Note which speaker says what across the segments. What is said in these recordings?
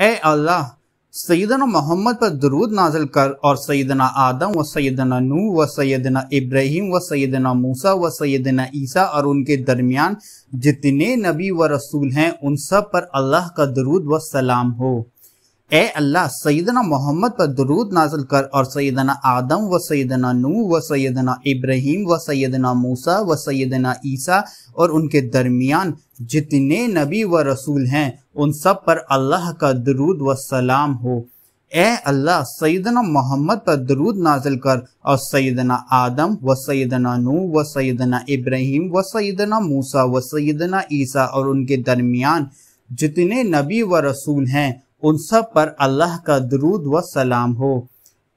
Speaker 1: ए अल्लाह सैदन मोहम्मद पर दरूद नाजिल कर और सैदना आदम व सैदना नू व सैदना इब्राहिम व सैदना मूसा व सैदना ईसा और उनके दरमियान जितने नबी व रसूल हैं उन सब पर अल्लाह का दरूद व सलाम हो ए अल्लाह सैदना मोहम्मद पर दरूद नाजिल कर और सैदना आदम व सैदना नू व सैदना इब्राहिम व सैदना मूसा व सैदना ईसा और उनके दरमियान जितने नबी व रसूल हैं उन सब पर अल्लाह का दरूद व सलाम हो ए अल्लाह सैदना मोहम्मद पर दरूद नाजिल कर और सैदना आदम व सैदना नू व सैदना इब्राहिम व सैदना मूसा व सैदना ईसा और उनके दरमियान जितने नबी व रसूल हैं उन सब पर अल्लाह का दरूद व सलाम हो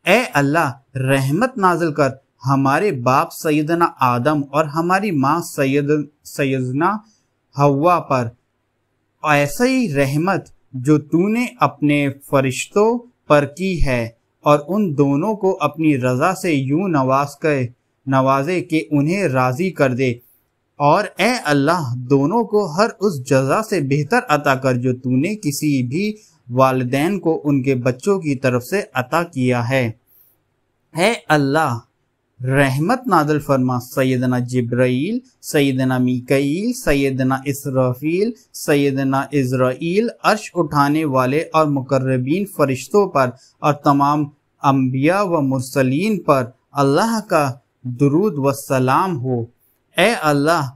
Speaker 1: ए अल्लाह रहमत नाजिल कर हमारे बाप सैदना आदम और हमारी माँ सैद सैदना हवा पर ऐसी रहमत जो तूने अपने फरिश्तों पर की है और उन दोनों को अपनी रजा से यूं नवाज कर नवाजे के उन्हें राजी कर दे और ए अल्लाह दोनों को हर उस जजा से बेहतर अता कर जो तूने किसी भी वालदेन को उनके बच्चों की तरफ से अता किया है है अल्लाह रहमत नादल फरमा सैदना जब्राइल सैदना मिकाइल सैदना इसराफील सैदना इसराइल अर्श उठाने वाले और मुकर्रबीन फरिश्तों पर और तमाम अम्बिया व मुरसलीन पर अल्लाह का दरूद व सलाम हो ए अल्लाह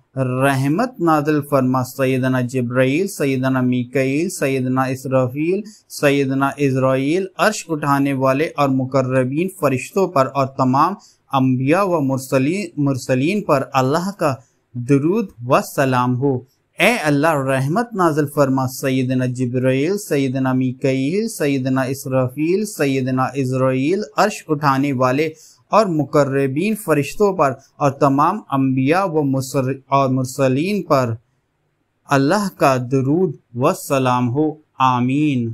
Speaker 1: रहमत नाजिल फरमा सैदना जब्राइल सैदना मीकईल सैदना इसराफील सैदना इसराइल अर्श उठाने वाले और मुकर्रबीन फरिश्तों पर और तमाम अम्बिया व मुरसली मुरसलीन पर अल्लाह का दरूद व सलाम हो ए अल्लाह रहमत नाजिल फरमा सैदना जब्राइल सैदना मीकईल सैदना इसराफील सैदना इसराइल अर्श उठाने वाले और मुकर्रबीन फरिश्तों पर और तमाम अम्बिया व मुसर और मुसलिन पर अल्लाह का दरूद व सलाम हो आमीन